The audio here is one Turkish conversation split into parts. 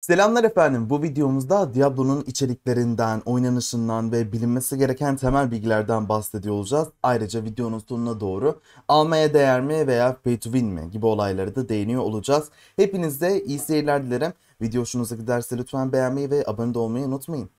Selamlar efendim. Bu videomuzda Diablo'nun içeriklerinden, oynanışından ve bilinmesi gereken temel bilgilerden bahsediyor olacağız. Ayrıca videonun sonuna doğru almaya değer mi veya pay to win mi gibi olaylara da değiniyor olacağız. Hepinize iyi seyirler dilerim. Video hoşunuza giderse lütfen beğenmeyi ve abone olmayı unutmayın.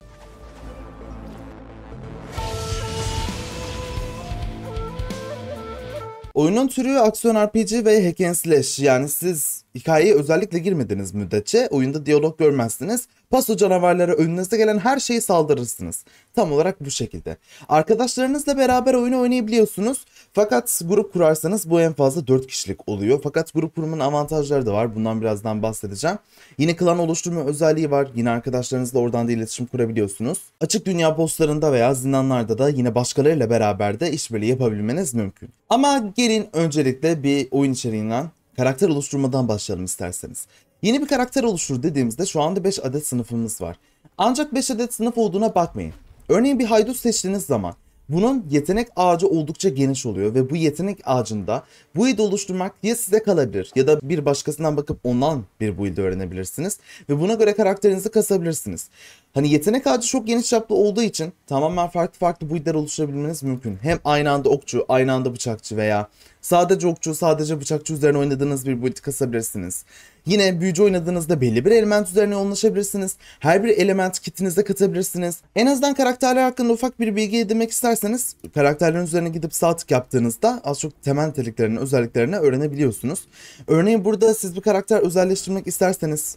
Oyunun türü aksiyon RPG ve hack and slash yani siz hikayeye özellikle girmediğiniz müddetçe oyunda diyalog görmezsiniz. Paso canavarlara önünüze gelen her şeyi saldırırsınız. Tam olarak bu şekilde. Arkadaşlarınızla beraber oyunu oynayabiliyorsunuz. Fakat grup kurarsanız bu en fazla 4 kişilik oluyor. Fakat grup kurumun avantajları da var. Bundan birazdan bahsedeceğim. Yine klan oluşturma özelliği var. Yine arkadaşlarınızla oradan da iletişim kurabiliyorsunuz. Açık dünya postlarında veya zindanlarda da yine başkalarıyla beraber de işbirliği yapabilmeniz mümkün. Ama gelin öncelikle bir oyun içeriğinden karakter oluşturmadan başlayalım isterseniz. Yeni bir karakter oluştur dediğimizde şu anda 5 adet sınıfımız var. Ancak 5 adet sınıf olduğuna bakmayın. Örneğin bir haydut seçtiğiniz zaman bunun yetenek ağacı oldukça geniş oluyor ve bu yetenek ağacında build oluşturmak ya size kalabilir ya da bir başkasından bakıp ondan bir build öğrenebilirsiniz ve buna göre karakterinizi kasabilirsiniz. Hani yetenek ağacı çok geniş çaplı olduğu için tamamen farklı farklı build'ler oluşturabilmeniz mümkün. Hem aynı anda okçu, aynı anda bıçakçı veya Sadece okçu, sadece bıçakçı üzerine oynadığınız bir build kasabilirsiniz. Yine büyücü oynadığınızda belli bir element üzerine yoğunlaşabilirsiniz. Her bir element kitinize katabilirsiniz. En azından karakterler hakkında ufak bir bilgi edinmek isterseniz karakterlerin üzerine gidip sağ tık yaptığınızda az çok temel niteliklerini, özelliklerini öğrenebiliyorsunuz. Örneğin burada siz bir karakter özelleştirmek isterseniz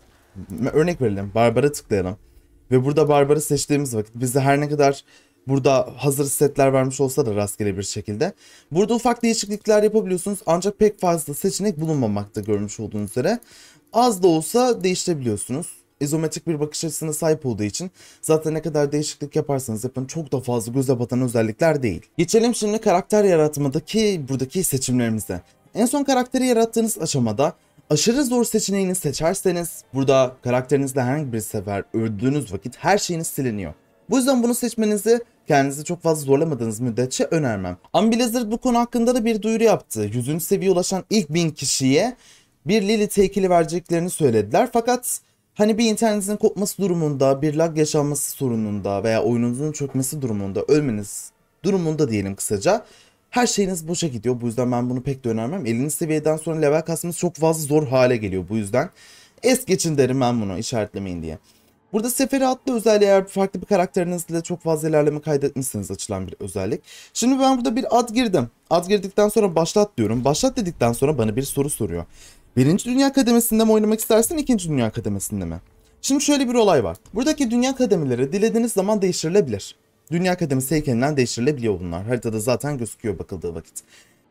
örnek verelim. Barbara tıklayalım. Ve burada Barbar'ı seçtiğimiz vakit bizde her ne kadar Burada hazır setler vermiş olsa da rastgele bir şekilde. Burada ufak değişiklikler yapabiliyorsunuz ancak pek fazla seçenek bulunmamakta görmüş olduğunuz üzere. Az da olsa değiştirebiliyorsunuz. İzometrik bir bakış açısına sahip olduğu için zaten ne kadar değişiklik yaparsanız yapın çok da fazla göze batan özellikler değil. Geçelim şimdi karakter yaratmadaki buradaki seçimlerimize. En son karakteri yarattığınız aşamada aşırı zor seçeneğini seçerseniz burada karakterinizle herhangi bir sefer öldüğünüz vakit her şeyiniz siliniyor. Bu yüzden bunu seçmenizi kendinizi çok fazla zorlamadığınız müddetçe önermem. Ama bu konu hakkında da bir duyuru yaptı. 100. seviyeye ulaşan ilk 1000 kişiye bir lily heykeli vereceklerini söylediler. Fakat hani bir internetinizin kopması durumunda, bir lag yaşanması sorununda veya oyununuzun çökmesi durumunda, ölmeniz durumunda diyelim kısaca. Her şeyiniz boşa gidiyor. Bu yüzden ben bunu pek de önermem. 50. seviyeden sonra level kasmanız çok fazla zor hale geliyor bu yüzden. Es geçin derim ben bunu işaretlemeyin diye. Burada seferi atlı özelliği eğer farklı bir karakterinizle çok fazla ilerleme kaydetmişsiniz açılan bir özellik. Şimdi ben burada bir ad girdim. Ad girdikten sonra başlat diyorum. Başlat dedikten sonra bana bir soru soruyor. Birinci dünya kademesinde mi oynamak istersin, ikinci dünya kademesinde mi? Şimdi şöyle bir olay var. Buradaki dünya kademeleri dilediğiniz zaman değiştirilebilir. Dünya kademesi heykelinden değiştirilebiliyor bunlar. Haritada zaten gözüküyor bakıldığı vakit.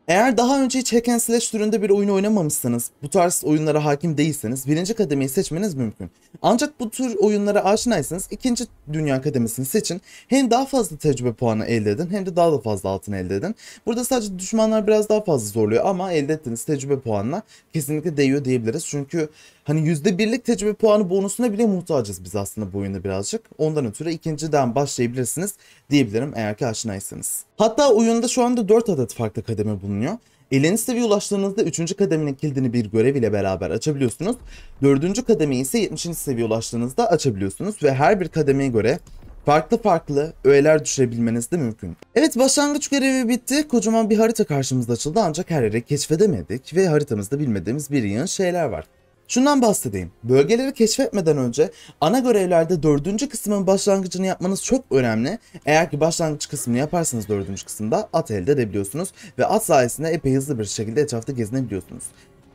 Eğer daha önce hiç and slash türünde bir oyun oynamamışsanız, bu tarz oyunlara hakim değilseniz birinci kademeyi seçmeniz mümkün. Ancak bu tür oyunlara aşinaysanız ikinci dünya kademesini seçin. Hem daha fazla tecrübe puanı elde edin hem de daha da fazla altın elde edin. Burada sadece düşmanlar biraz daha fazla zorluyor ama elde ettiğiniz tecrübe puanına kesinlikle değiyor diyebiliriz. Çünkü hani %1'lik tecrübe puanı bonusuna bile muhtacız biz aslında bu oyunda birazcık. Ondan ötürü ikinciden başlayabilirsiniz diyebilirim eğer ki aşinaysanız. Hatta oyunda şu anda 4 adet farklı kademe bulunuyor bulunuyor. Eleniz seviye ulaştığınızda 3. kademenin kilidini bir görev ile beraber açabiliyorsunuz. 4. kademeyi ise 70. seviye ulaştığınızda açabiliyorsunuz ve her bir kademeye göre farklı farklı öğeler düşebilmeniz de mümkün. Evet başlangıç görevi bitti. Kocaman bir harita karşımızda açıldı ancak her yere keşfedemedik ve haritamızda bilmediğimiz bir yığın şeyler var. Şundan bahsedeyim. Bölgeleri keşfetmeden önce ana görevlerde dördüncü kısmın başlangıcını yapmanız çok önemli. Eğer ki başlangıç kısmını yaparsanız dördüncü kısımda at elde edebiliyorsunuz ve at sayesinde epey hızlı bir şekilde etrafta gezinebiliyorsunuz.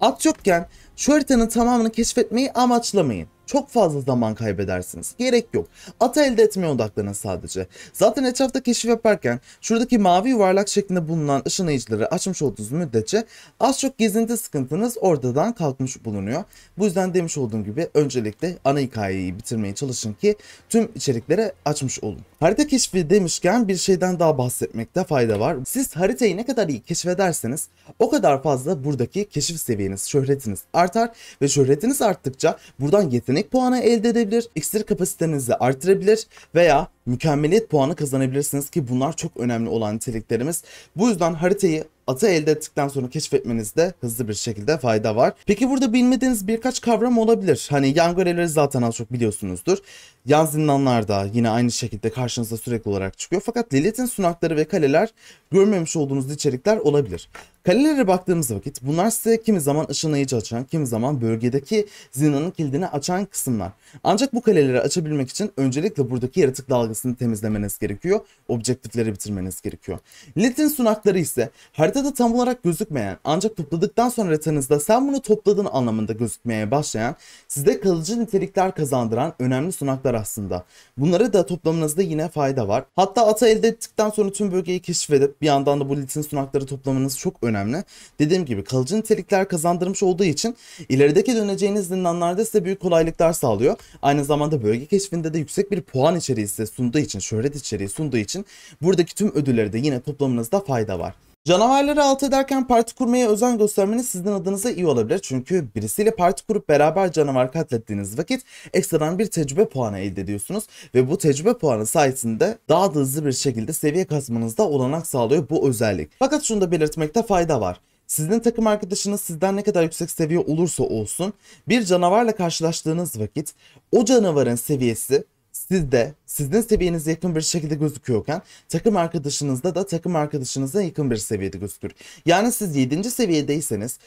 At yokken şu haritanın tamamını keşfetmeyi amaçlamayın. Çok fazla zaman kaybedersiniz. Gerek yok. Ata elde etmeye odaklanın sadece. Zaten etrafta keşif yaparken şuradaki mavi yuvarlak şeklinde bulunan ışınayıcıları açmış olduğunuz müddetçe az çok gezinti sıkıntınız oradan kalkmış bulunuyor. Bu yüzden demiş olduğum gibi öncelikle ana hikayeyi bitirmeye çalışın ki tüm içeriklere açmış olun. Harita keşfi demişken bir şeyden daha bahsetmekte fayda var. Siz haritayı ne kadar iyi keşfederseniz o kadar fazla buradaki keşif seviyeniz, şöhretiniz artar artar ve şöhretiniz arttıkça buradan yetenek puanı elde edebilir, iksir kapasitenizi artırabilir veya mükemmeliyet puanı kazanabilirsiniz ki bunlar çok önemli olan niteliklerimiz. Bu yüzden haritayı atı elde ettikten sonra keşfetmenizde hızlı bir şekilde fayda var. Peki burada bilmediğiniz birkaç kavram olabilir. Hani yan görevleri zaten az çok biliyorsunuzdur. Yan zindanlar da yine aynı şekilde karşınıza sürekli olarak çıkıyor. Fakat Lilith'in sunakları ve kaleler görmemiş olduğunuz içerikler olabilir. Kalelere baktığımız vakit bunlar size kimi zaman ışınlayıcı açan, kimi zaman bölgedeki zindanın kilidini açan kısımlar. Ancak bu kaleleri açabilmek için öncelikle buradaki yaratık dalgası sınırlamasını temizlemeniz gerekiyor. Objektifleri bitirmeniz gerekiyor. Litin sunakları ise haritada tam olarak gözükmeyen ancak topladıktan sonra haritanızda sen bunu topladın anlamında gözükmeye başlayan size kalıcı nitelikler kazandıran önemli sunaklar aslında. Bunları da toplamanızda yine fayda var. Hatta ata elde ettikten sonra tüm bölgeyi keşfedip bir yandan da bu litin sunakları toplamanız çok önemli. Dediğim gibi kalıcı nitelikler kazandırmış olduğu için ilerideki döneceğiniz zindanlarda size büyük kolaylıklar sağlıyor. Aynı zamanda bölge keşfinde de yüksek bir puan içeriği size sunduğu sunduğu için, şöhret içeriği sunduğu için buradaki tüm ödülleri de yine toplamınızda fayda var. Canavarları alt ederken parti kurmaya özen göstermeniz sizin adınıza iyi olabilir. Çünkü birisiyle parti kurup beraber canavar katlettiğiniz vakit ekstradan bir tecrübe puanı elde ediyorsunuz. Ve bu tecrübe puanı sayesinde daha da hızlı bir şekilde seviye kasmanızda olanak sağlıyor bu özellik. Fakat şunu da belirtmekte fayda var. Sizin takım arkadaşınız sizden ne kadar yüksek seviye olursa olsun bir canavarla karşılaştığınız vakit o canavarın seviyesi sizde sizin seviyeniz yakın bir şekilde gözüküyorken takım arkadaşınızda da takım arkadaşınıza yakın bir seviyede gözükür. Yani siz 7. seviyedeyseniz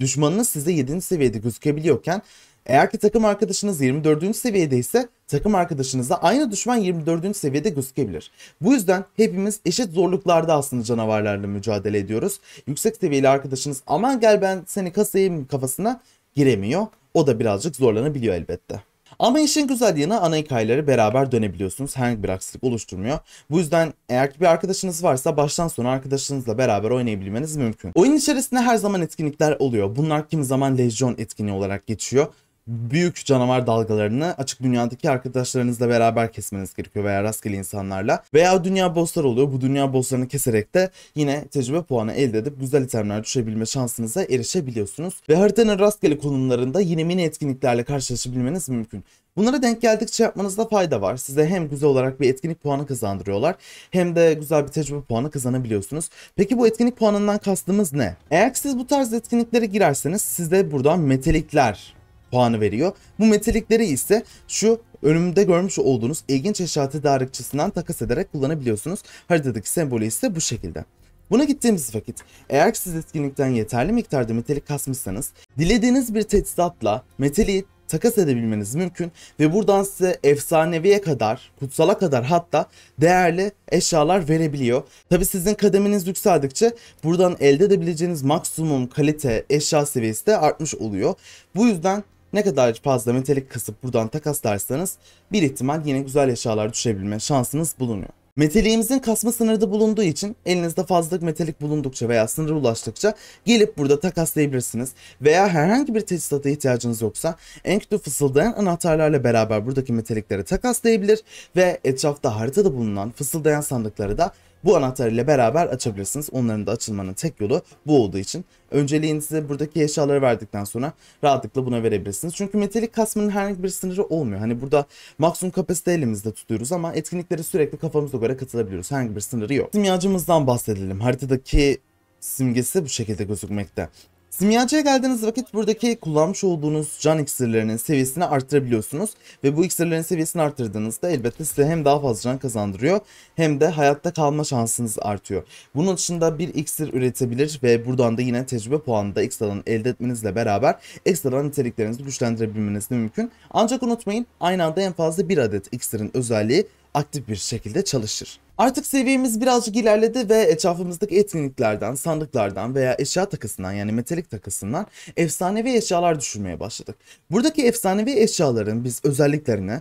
düşmanınız size 7. seviyede gözükebiliyorken eğer ki takım arkadaşınız 24. seviyede ise takım arkadaşınıza aynı düşman 24. seviyede gözükebilir. Bu yüzden hepimiz eşit zorluklarda aslında canavarlarla mücadele ediyoruz. Yüksek seviyeli arkadaşınız aman gel ben seni kasayım kafasına giremiyor. O da birazcık zorlanabiliyor elbette. Ama işin güzel yanı ana hikayeleri beraber dönebiliyorsunuz. Herhangi bir aksilik oluşturmuyor. Bu yüzden eğer ki bir arkadaşınız varsa baştan sona arkadaşınızla beraber oynayabilmeniz mümkün. Oyun içerisinde her zaman etkinlikler oluyor. Bunlar kimi zaman lejyon etkinliği olarak geçiyor büyük canavar dalgalarını açık dünyadaki arkadaşlarınızla beraber kesmeniz gerekiyor veya rastgele insanlarla. Veya dünya bosslar oluyor. Bu dünya bosslarını keserek de yine tecrübe puanı elde edip güzel itemler düşebilme şansınıza erişebiliyorsunuz. Ve haritanın rastgele konumlarında yine mini etkinliklerle karşılaşabilmeniz mümkün. Bunlara denk geldikçe yapmanızda fayda var. Size hem güzel olarak bir etkinlik puanı kazandırıyorlar hem de güzel bir tecrübe puanı kazanabiliyorsunuz. Peki bu etkinlik puanından kastımız ne? Eğer siz bu tarz etkinliklere girerseniz size buradan metalikler puanı veriyor. Bu metalikleri ise şu önümde görmüş olduğunuz ilginç eşya tedarikçisinden takas ederek kullanabiliyorsunuz. Haritadaki sembolü ise bu şekilde. Buna gittiğimiz vakit eğer siz etkinlikten yeterli miktarda metalik kasmışsanız dilediğiniz bir teçhizatla metali takas edebilmeniz mümkün ve buradan size efsaneviye kadar, kutsala kadar hatta değerli eşyalar verebiliyor. Tabi sizin kademeniz yükseldikçe buradan elde edebileceğiniz maksimum kalite eşya seviyesi de artmış oluyor. Bu yüzden ne kadar fazla metalik kasıp buradan takaslarsanız bir ihtimal yine güzel eşyalar düşebilme şansınız bulunuyor. Metaliğimizin kasma sınırda bulunduğu için elinizde fazlalık metalik bulundukça veya sınır ulaştıkça gelip burada takaslayabilirsiniz. Veya herhangi bir teçhizata ihtiyacınız yoksa en kötü fısıldayan anahtarlarla beraber buradaki metalikleri takaslayabilir ve etrafta haritada bulunan fısıldayan sandıkları da bu anahtar ile beraber açabilirsiniz. Onların da açılmanın tek yolu bu olduğu için. önceliğinizi buradaki eşyaları verdikten sonra rahatlıkla buna verebilirsiniz. Çünkü metalik kasmanın herhangi bir sınırı olmuyor. Hani burada maksimum kapasite elimizde tutuyoruz ama etkinliklere sürekli kafamıza göre katılabiliyoruz. Herhangi bir sınırı yok. Simyacımızdan bahsedelim. Haritadaki simgesi bu şekilde gözükmekte. Simyacıya geldiğiniz vakit buradaki kullanmış olduğunuz can iksirlerinin seviyesini arttırabiliyorsunuz ve bu iksirlerin seviyesini arttırdığınızda elbette size hem daha fazla can kazandırıyor hem de hayatta kalma şansınız artıyor. Bunun dışında bir iksir üretebilir ve buradan da yine tecrübe puanı da ekstradan elde etmenizle beraber ekstradan niteliklerinizi güçlendirebilmeniz de mümkün. Ancak unutmayın aynı anda en fazla bir adet iksirin özelliği aktif bir şekilde çalışır. Artık seviyemiz birazcık ilerledi ve etrafımızdaki etkinliklerden, sandıklardan veya eşya takısından yani metalik takısından efsanevi eşyalar düşürmeye başladık. Buradaki efsanevi eşyaların biz özelliklerini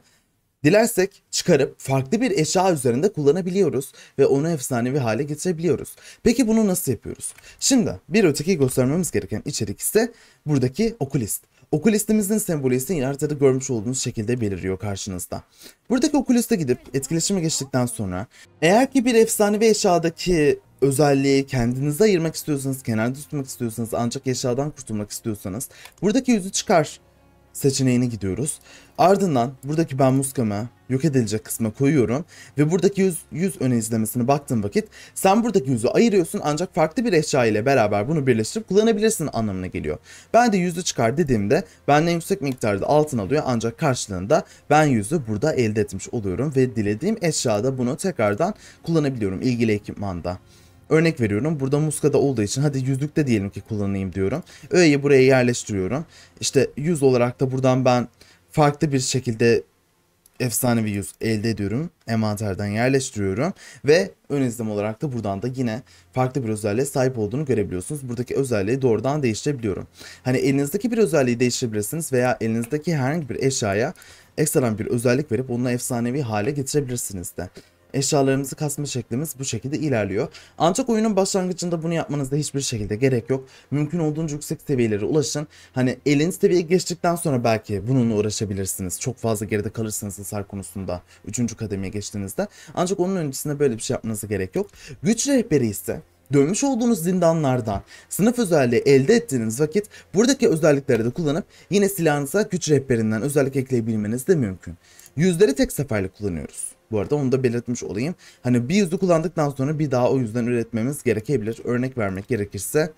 Dilersek çıkarıp farklı bir eşya üzerinde kullanabiliyoruz ve onu efsanevi hale getirebiliyoruz. Peki bunu nasıl yapıyoruz? Şimdi bir öteki göstermemiz gereken içerik ise buradaki okulist. Okulistimizin sembolü ise haritada görmüş olduğunuz şekilde beliriyor karşınızda. Buradaki okuliste gidip etkileşime geçtikten sonra eğer ki bir efsanevi eşyadaki özelliği kendinize ayırmak istiyorsanız, kenarda tutmak istiyorsanız ancak eşyadan kurtulmak istiyorsanız buradaki yüzü çıkar seçeneğine gidiyoruz. Ardından buradaki ben muskama yok edilecek kısma koyuyorum ve buradaki yüz, yüz ön izlemesine baktığım vakit sen buradaki yüzü ayırıyorsun ancak farklı bir eşya ile beraber bunu birleştirip kullanabilirsin anlamına geliyor. Ben de yüzü çıkar dediğimde benden yüksek miktarda altın alıyor ancak karşılığında ben yüzü burada elde etmiş oluyorum ve dilediğim eşyada bunu tekrardan kullanabiliyorum ilgili ekipmanda. Örnek veriyorum burada muskada olduğu için hadi de diyelim ki kullanayım diyorum. Öğeyi buraya yerleştiriyorum. İşte yüz olarak da buradan ben farklı bir şekilde efsanevi yüz elde ediyorum. Envanterden yerleştiriyorum. Ve ön izlem olarak da buradan da yine farklı bir özelliğe sahip olduğunu görebiliyorsunuz. Buradaki özelliği doğrudan değiştirebiliyorum. Hani elinizdeki bir özelliği değiştirebilirsiniz veya elinizdeki herhangi bir eşyaya ekstra bir özellik verip onu efsanevi hale getirebilirsiniz de eşyalarımızı kasma şeklimiz bu şekilde ilerliyor. Ancak oyunun başlangıcında bunu yapmanızda hiçbir şekilde gerek yok. Mümkün olduğunca yüksek seviyelere ulaşın. Hani elin seviyeye geçtikten sonra belki bununla uğraşabilirsiniz. Çok fazla geride kalırsınız hasar konusunda 3. kademeye geçtiğinizde. Ancak onun öncesinde böyle bir şey yapmanıza gerek yok. Güç rehberi ise dönmüş olduğunuz zindanlardan sınıf özelliği elde ettiğiniz vakit buradaki özellikleri de kullanıp yine silahınıza güç rehberinden özellik ekleyebilmeniz de mümkün. Yüzleri tek seferlik kullanıyoruz. Bu arada onu da belirtmiş olayım. Hani bir yüzü kullandıktan sonra bir daha o yüzden üretmemiz gerekebilir. Örnek vermek gerekirse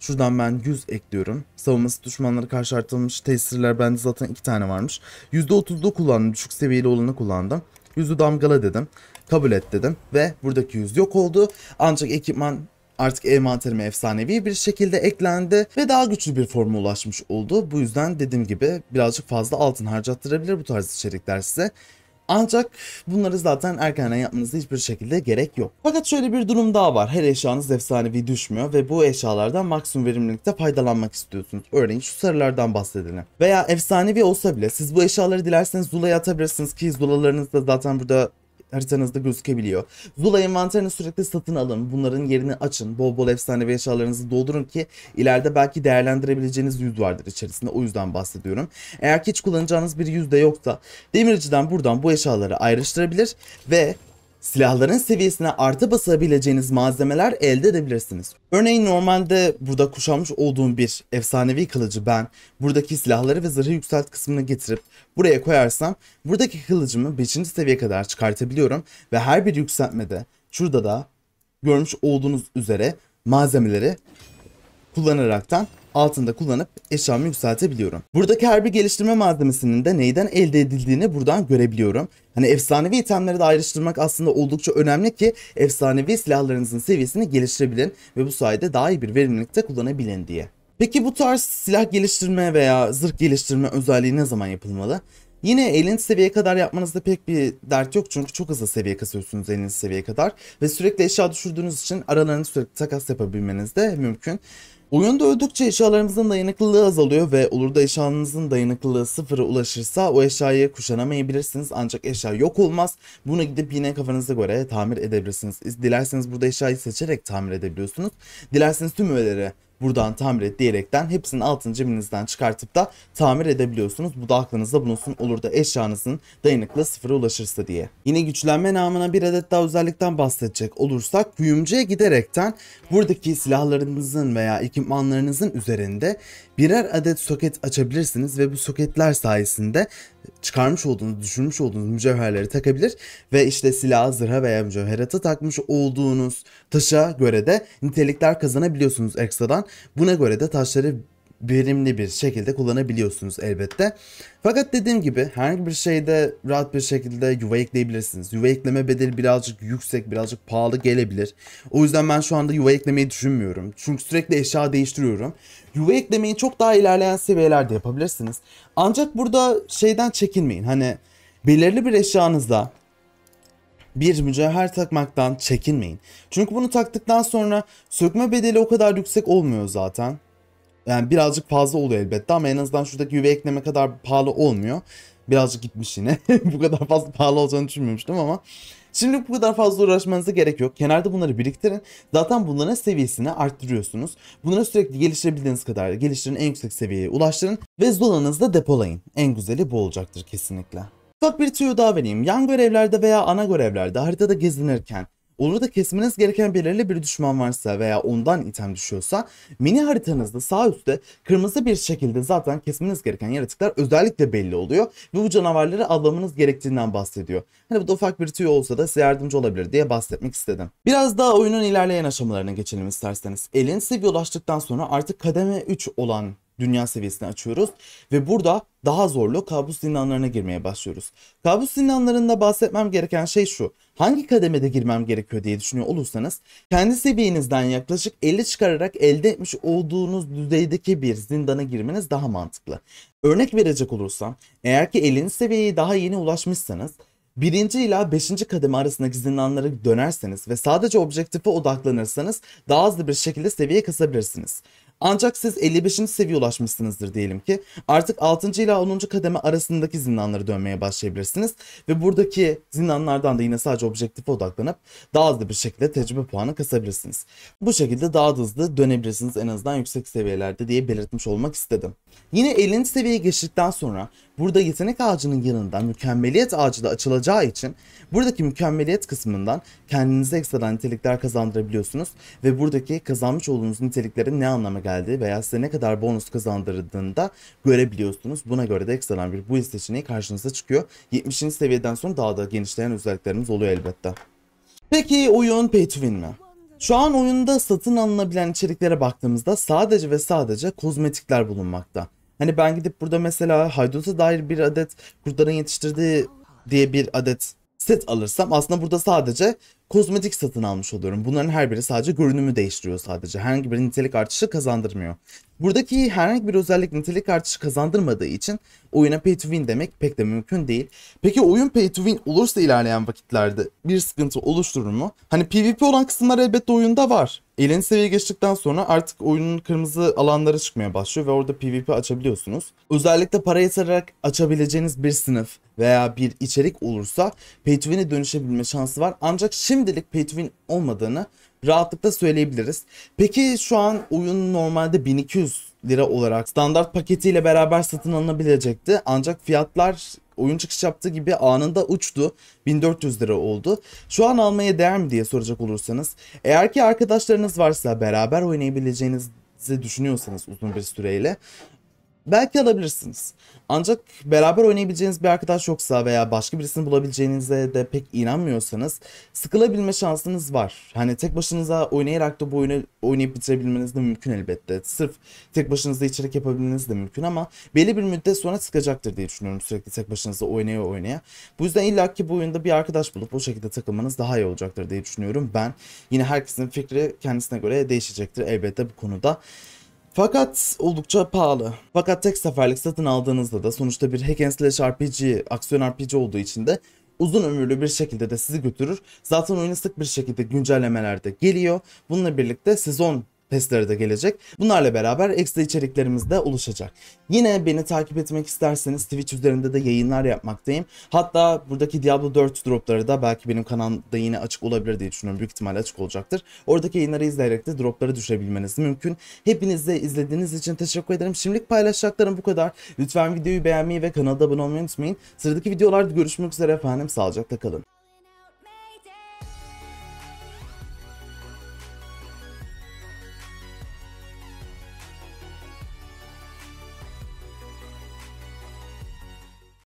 Şuradan ben 100 ekliyorum. Savunması düşmanları karşı artılmış tesirler bende zaten 2 tane varmış. %30'da kullandım. Düşük seviyeli olanı kullandım. Yüzü damgala dedim. Kabul et dedim. Ve buradaki yüz yok oldu. Ancak ekipman artık envanterime efsanevi bir şekilde eklendi ve daha güçlü bir forma ulaşmış oldu. Bu yüzden dediğim gibi birazcık fazla altın harcattırabilir bu tarz içerikler size. Ancak bunları zaten erkenden yapmanıza hiçbir şekilde gerek yok. Fakat şöyle bir durum daha var. Her eşyanız efsanevi düşmüyor ve bu eşyalardan maksimum verimlilikte faydalanmak istiyorsunuz. Örneğin şu sarılardan bahsedelim. Veya efsanevi olsa bile siz bu eşyaları dilerseniz Zula'ya atabilirsiniz ki Zula'larınız da zaten burada haritanızda gözükebiliyor. Zula envanterini sürekli satın alın. Bunların yerini açın. Bol bol efsanevi eşyalarınızı doldurun ki ileride belki değerlendirebileceğiniz yüz vardır içerisinde. O yüzden bahsediyorum. Eğer hiç kullanacağınız bir yüz de yoksa demirciden buradan bu eşyaları ayrıştırabilir ve silahların seviyesine artı basabileceğiniz malzemeler elde edebilirsiniz. Örneğin normalde burada kuşanmış olduğum bir efsanevi kılıcı ben buradaki silahları ve zırhı yükselt kısmına getirip buraya koyarsam buradaki kılıcımı 5. seviye kadar çıkartabiliyorum ve her bir yükseltmede şurada da görmüş olduğunuz üzere malzemeleri kullanaraktan altında kullanıp eşyamı yükseltebiliyorum. Buradaki her bir geliştirme malzemesinin de neyden elde edildiğini buradan görebiliyorum. Hani efsanevi itemleri de ayrıştırmak aslında oldukça önemli ki efsanevi silahlarınızın seviyesini geliştirebilin ve bu sayede daha iyi bir verimlilikte kullanabilin diye. Peki bu tarz silah geliştirme veya zırh geliştirme özelliği ne zaman yapılmalı? Yine 50. seviye kadar yapmanızda pek bir dert yok çünkü çok hızlı seviye kasıyorsunuz 50. seviye kadar ve sürekli eşya düşürdüğünüz için aralarını sürekli takas yapabilmeniz de mümkün. Oyunda öldükçe eşyalarımızın dayanıklılığı azalıyor ve olur da eşyanızın dayanıklılığı sıfıra ulaşırsa o eşyayı kuşanamayabilirsiniz ancak eşya yok olmaz. Bunu gidip yine kafanıza göre tamir edebilirsiniz. Dilerseniz burada eşyayı seçerek tamir edebiliyorsunuz. Dilerseniz tüm öğeleri buradan tamir et diyerekten hepsinin altını cebinizden çıkartıp da tamir edebiliyorsunuz. Bu da aklınızda bulunsun olur da eşyanızın dayanıklı sıfıra ulaşırsa diye. Yine güçlenme namına bir adet daha özellikten bahsedecek olursak kuyumcuya giderekten buradaki silahlarınızın veya ekipmanlarınızın üzerinde birer adet soket açabilirsiniz ve bu soketler sayesinde çıkarmış olduğunuz, düşürmüş olduğunuz mücevherleri takabilir ve işte silah, zırha veya mücevherata takmış olduğunuz taşa göre de nitelikler kazanabiliyorsunuz ekstradan. Buna göre de taşları verimli bir şekilde kullanabiliyorsunuz elbette. Fakat dediğim gibi herhangi bir şeyde rahat bir şekilde yuva ekleyebilirsiniz. Yuva ekleme bedeli birazcık yüksek, birazcık pahalı gelebilir. O yüzden ben şu anda yuva eklemeyi düşünmüyorum. Çünkü sürekli eşya değiştiriyorum. Yuva eklemeyi çok daha ilerleyen seviyelerde yapabilirsiniz. Ancak burada şeyden çekinmeyin. Hani belirli bir eşyanızda bir mücevher takmaktan çekinmeyin. Çünkü bunu taktıktan sonra sökme bedeli o kadar yüksek olmuyor zaten. Yani birazcık fazla oluyor elbette ama en azından şuradaki UV ekleme kadar pahalı olmuyor. Birazcık gitmiş yine. bu kadar fazla pahalı olacağını düşünmemiştim ama. Şimdi bu kadar fazla uğraşmanıza gerek yok. Kenarda bunları biriktirin. Zaten bunların seviyesini arttırıyorsunuz. Bunları sürekli geliştirebildiğiniz kadar geliştirin. En yüksek seviyeye ulaştırın. Ve zolanızda depolayın. En güzeli bu olacaktır kesinlikle. Ufak bir tüyo daha vereyim. Yan görevlerde veya ana görevlerde haritada gezinirken Olur da kesmeniz gereken belirli bir düşman varsa veya ondan item düşüyorsa mini haritanızda sağ üstte kırmızı bir şekilde zaten kesmeniz gereken yaratıklar özellikle belli oluyor ve bu canavarları avlamanız gerektiğinden bahsediyor. Hani bu da ufak bir tüy olsa da size yardımcı olabilir diye bahsetmek istedim. Biraz daha oyunun ilerleyen aşamalarına geçelim isterseniz. Elin seviye ulaştıktan sonra artık kademe 3 olan dünya seviyesini açıyoruz ve burada daha zorlu kabus zindanlarına girmeye başlıyoruz. Kabus zindanlarında bahsetmem gereken şey şu. Hangi kademede girmem gerekiyor diye düşünüyor olursanız kendi seviyenizden yaklaşık 50 çıkararak elde etmiş olduğunuz düzeydeki bir zindana girmeniz daha mantıklı. Örnek verecek olursam eğer ki 50. seviyeye daha yeni ulaşmışsanız Birinci ila beşinci kademe arasındaki zindanlara dönerseniz ve sadece objektife odaklanırsanız daha hızlı bir şekilde seviye kasabilirsiniz. Ancak siz 55. seviye ulaşmışsınızdır diyelim ki. Artık 6. ila 10. kademe arasındaki zindanları dönmeye başlayabilirsiniz. Ve buradaki zindanlardan da yine sadece objektif odaklanıp daha hızlı bir şekilde tecrübe puanı kasabilirsiniz. Bu şekilde daha hızlı dönebilirsiniz en azından yüksek seviyelerde diye belirtmiş olmak istedim. Yine 50. seviyeye geçtikten sonra burada yetenek ağacının yanında mükemmeliyet ağacı da açılacağı için buradaki mükemmeliyet kısmından kendinize ekstradan nitelikler kazandırabiliyorsunuz ve buradaki kazanmış olduğunuz niteliklerin ne anlama geldiğini geldi veya size ne kadar bonus kazandırdığında görebiliyorsunuz. Buna göre de ekstradan bir bu seçeneği karşınıza çıkıyor. 70. seviyeden sonra daha da genişleyen özelliklerimiz oluyor elbette. Peki oyun pay to win mi? Şu an oyunda satın alınabilen içeriklere baktığımızda sadece ve sadece kozmetikler bulunmakta. Hani ben gidip burada mesela hayduta dair bir adet kurtların yetiştirdiği diye bir adet set alırsam aslında burada sadece kozmetik satın almış oluyorum. Bunların her biri sadece görünümü değiştiriyor sadece. Herhangi bir nitelik artışı kazandırmıyor. Buradaki herhangi bir özellik nitelik artışı kazandırmadığı için oyuna pay to win demek pek de mümkün değil. Peki oyun pay to win olursa ilerleyen vakitlerde bir sıkıntı oluşturur mu? Hani PvP olan kısımlar elbette oyunda var. Elin seviye geçtikten sonra artık oyunun kırmızı alanları çıkmaya başlıyor ve orada PvP açabiliyorsunuz. Özellikle para yatırarak açabileceğiniz bir sınıf veya bir içerik olursa pay to win'e dönüşebilme şansı var. Ancak şimdi şimdilik pay to win olmadığını rahatlıkla söyleyebiliriz. Peki şu an oyun normalde 1200 lira olarak standart paketiyle beraber satın alınabilecekti. Ancak fiyatlar oyun çıkış yaptığı gibi anında uçtu. 1400 lira oldu. Şu an almaya değer mi diye soracak olursanız. Eğer ki arkadaşlarınız varsa beraber oynayabileceğinizi düşünüyorsanız uzun bir süreyle belki alabilirsiniz. Ancak beraber oynayabileceğiniz bir arkadaş yoksa veya başka birisini bulabileceğinize de pek inanmıyorsanız sıkılabilme şansınız var. Hani tek başınıza oynayarak da bu oyunu oynayıp bitirebilmeniz de mümkün elbette. Sırf tek başınıza içerik yapabilmeniz de mümkün ama belli bir müddet sonra sıkacaktır diye düşünüyorum sürekli tek başınıza oynaya oynaya. Bu yüzden illaki bu oyunda bir arkadaş bulup o şekilde takılmanız daha iyi olacaktır diye düşünüyorum ben. Yine herkesin fikri kendisine göre değişecektir elbette bu konuda. Fakat oldukça pahalı. Fakat tek seferlik satın aldığınızda da sonuçta bir hack and slash RPG, aksiyon RPG olduğu için de uzun ömürlü bir şekilde de sizi götürür. Zaten oyuna sık bir şekilde güncellemeler de geliyor. Bununla birlikte sezon testleri de gelecek. Bunlarla beraber ekstra içeriklerimiz de oluşacak. Yine beni takip etmek isterseniz Twitch üzerinde de yayınlar yapmaktayım. Hatta buradaki Diablo 4 dropları da belki benim kanalda yine açık olabilir diye düşünüyorum. Büyük ihtimalle açık olacaktır. Oradaki yayınları izleyerek de dropları düşebilmeniz mümkün. Hepinize izlediğiniz için teşekkür ederim. Şimdilik paylaşacaklarım bu kadar. Lütfen videoyu beğenmeyi ve kanala abone olmayı unutmayın. Sıradaki videolarda görüşmek üzere efendim. Sağlıcakla kalın.